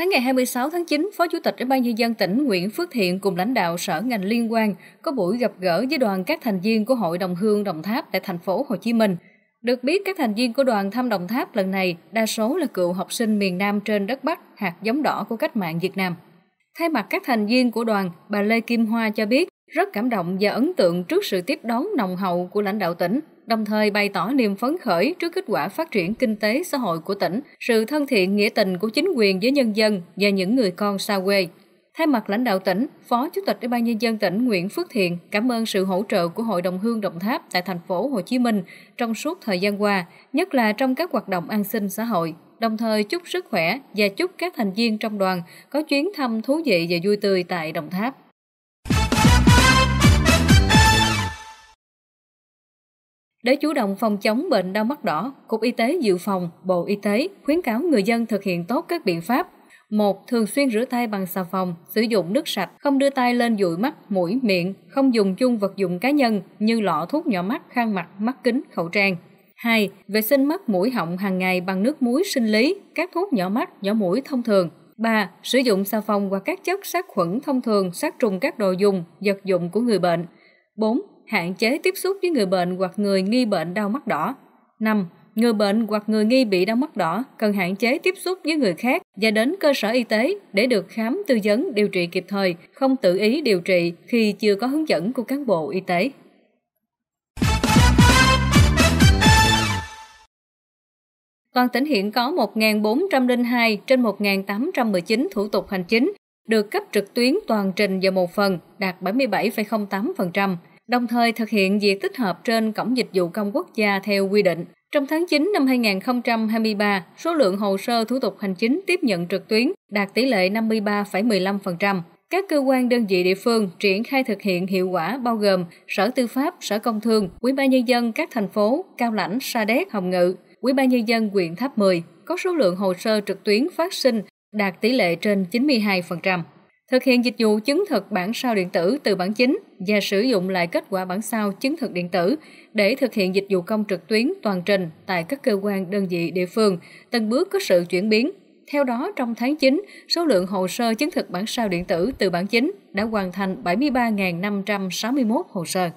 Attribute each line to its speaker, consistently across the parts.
Speaker 1: Sáng ngày 26 tháng 9, Phó Chủ tịch Ủy ban nhân dân tỉnh Nguyễn Phước Thiện cùng lãnh đạo sở ngành liên quan có buổi gặp gỡ với đoàn các thành viên của Hội đồng hương Đồng Tháp tại thành phố Hồ Chí Minh. Được biết các thành viên của đoàn thăm Đồng Tháp lần này đa số là cựu học sinh miền Nam trên đất Bắc, hạt giống đỏ của cách mạng Việt Nam. Thay mặt các thành viên của đoàn, bà Lê Kim Hoa cho biết rất cảm động và ấn tượng trước sự tiếp đón nồng hậu của lãnh đạo tỉnh đồng thời bày tỏ niềm phấn khởi trước kết quả phát triển kinh tế xã hội của tỉnh, sự thân thiện nghĩa tình của chính quyền với nhân dân và những người con xa quê. Thay mặt lãnh đạo tỉnh, Phó Chủ tịch Ủy ban nhân dân tỉnh Nguyễn Phước Thiện cảm ơn sự hỗ trợ của Hội đồng Hương Đồng Tháp tại thành phố Hồ Chí Minh trong suốt thời gian qua, nhất là trong các hoạt động an sinh xã hội. Đồng thời chúc sức khỏe và chúc các thành viên trong đoàn có chuyến thăm thú vị và vui tươi tại Đồng Tháp. Để chủ động phòng chống bệnh đau mắt đỏ, Cục Y tế Dự phòng, Bộ Y tế khuyến cáo người dân thực hiện tốt các biện pháp một Thường xuyên rửa tay bằng xà phòng, sử dụng nước sạch, không đưa tay lên dụi mắt, mũi, miệng, không dùng chung vật dụng cá nhân như lọ thuốc nhỏ mắt, khăn mặt, mắt kính, khẩu trang. 2. Vệ sinh mắt mũi họng hàng ngày bằng nước muối sinh lý, các thuốc nhỏ mắt, nhỏ mũi thông thường. 3. Sử dụng xà phòng và các chất sát khuẩn thông thường sát trùng các đồ dùng, vật dụng của người bệnh. 4 hạn chế tiếp xúc với người bệnh hoặc người nghi bệnh đau mắt đỏ. 5. Người bệnh hoặc người nghi bị đau mắt đỏ cần hạn chế tiếp xúc với người khác và đến cơ sở y tế để được khám tư vấn điều trị kịp thời, không tự ý điều trị khi chưa có hướng dẫn của cán bộ y tế. Toàn tỉnh hiện có 1.402 trên 1.819 thủ tục hành chính được cấp trực tuyến toàn trình và một phần, đạt 77,08% đồng thời thực hiện việc tích hợp trên Cổng Dịch vụ Công Quốc gia theo quy định. Trong tháng 9 năm 2023, số lượng hồ sơ thủ tục hành chính tiếp nhận trực tuyến đạt tỷ lệ 53,15%. Các cơ quan đơn vị địa phương triển khai thực hiện hiệu quả bao gồm Sở Tư pháp, Sở Công Thương, Ủy ban nhân dân các thành phố Cao Lãnh, Sa Đéc, Hồng Ngự, Ủy ban nhân dân huyện Tháp 10 có số lượng hồ sơ trực tuyến phát sinh đạt tỷ lệ trên 92%. Thực hiện dịch vụ chứng thực bản sao điện tử từ bản chính và sử dụng lại kết quả bản sao chứng thực điện tử để thực hiện dịch vụ công trực tuyến toàn trình tại các cơ quan đơn vị địa phương, từng bước có sự chuyển biến. Theo đó, trong tháng 9, số lượng hồ sơ chứng thực bản sao điện tử từ bản chính đã hoàn thành 73.561 hồ sơ.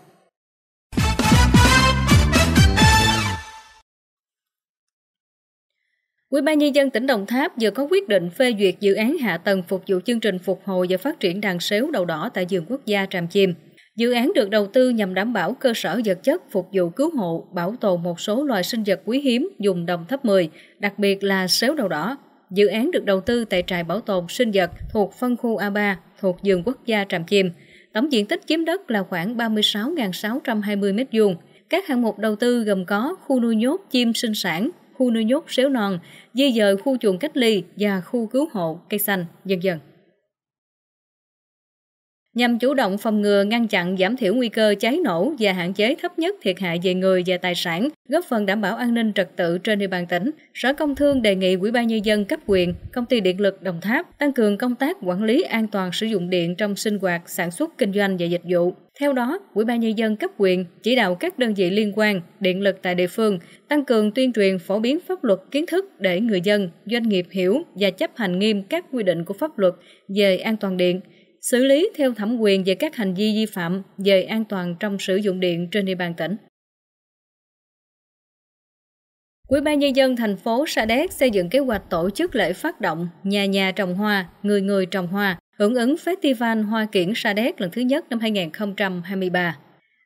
Speaker 1: Ủy ban nhân dân tỉnh Đồng Tháp vừa có quyết định phê duyệt dự án hạ tầng phục vụ chương trình phục hồi và phát triển đàn sếu đầu đỏ tại vườn quốc gia Tràm Chim. Dự án được đầu tư nhằm đảm bảo cơ sở vật chất phục vụ cứu hộ, bảo tồn một số loài sinh vật quý hiếm dùng đồng thấp 10, đặc biệt là sếu đầu đỏ. Dự án được đầu tư tại trại bảo tồn sinh vật thuộc phân khu A3 thuộc vườn quốc gia Tràm Chim. Tổng diện tích chiếm đất là khoảng 36.620 m2. Các hạng mục đầu tư gồm có khu nuôi nhốt chim sinh sản, khu nuôi nhốt xéo non, di dời khu chuồng cách ly và khu cứu hộ cây xanh, dần dần nhằm chủ động phòng ngừa, ngăn chặn, giảm thiểu nguy cơ cháy nổ và hạn chế thấp nhất thiệt hại về người và tài sản, góp phần đảm bảo an ninh trật tự trên địa bàn tỉnh. Sở Công Thương đề nghị Ủy ban nhân dân cấp quyền, Công ty Điện lực Đồng Tháp tăng cường công tác quản lý an toàn sử dụng điện trong sinh hoạt, sản xuất, kinh doanh và dịch vụ. Theo đó, Ủy ban nhân dân cấp quyền chỉ đạo các đơn vị liên quan, điện lực tại địa phương tăng cường tuyên truyền phổ biến pháp luật kiến thức để người dân, doanh nghiệp hiểu và chấp hành nghiêm các quy định của pháp luật về an toàn điện xử lý theo thẩm quyền về các hành vi vi phạm về an toàn trong sử dụng điện trên địa bàn tỉnh. Quỹ ban nhân dân thành phố Sa Đéc xây dựng kế hoạch tổ chức lễ phát động Nhà nhà trồng hoa, người người trồng hoa, hưởng ứng Festival Hoa kiển Sa Đéc lần thứ nhất năm 2023.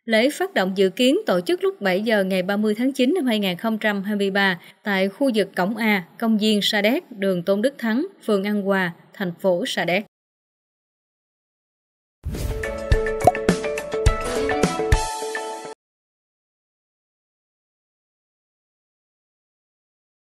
Speaker 1: Lễ phát động dự kiến tổ chức lúc 7 giờ ngày 30 tháng 9 năm 2023 tại khu vực Cổng A, Công viên Sa Đéc, đường Tôn Đức Thắng, phường An Hòa, thành phố Sa Đéc.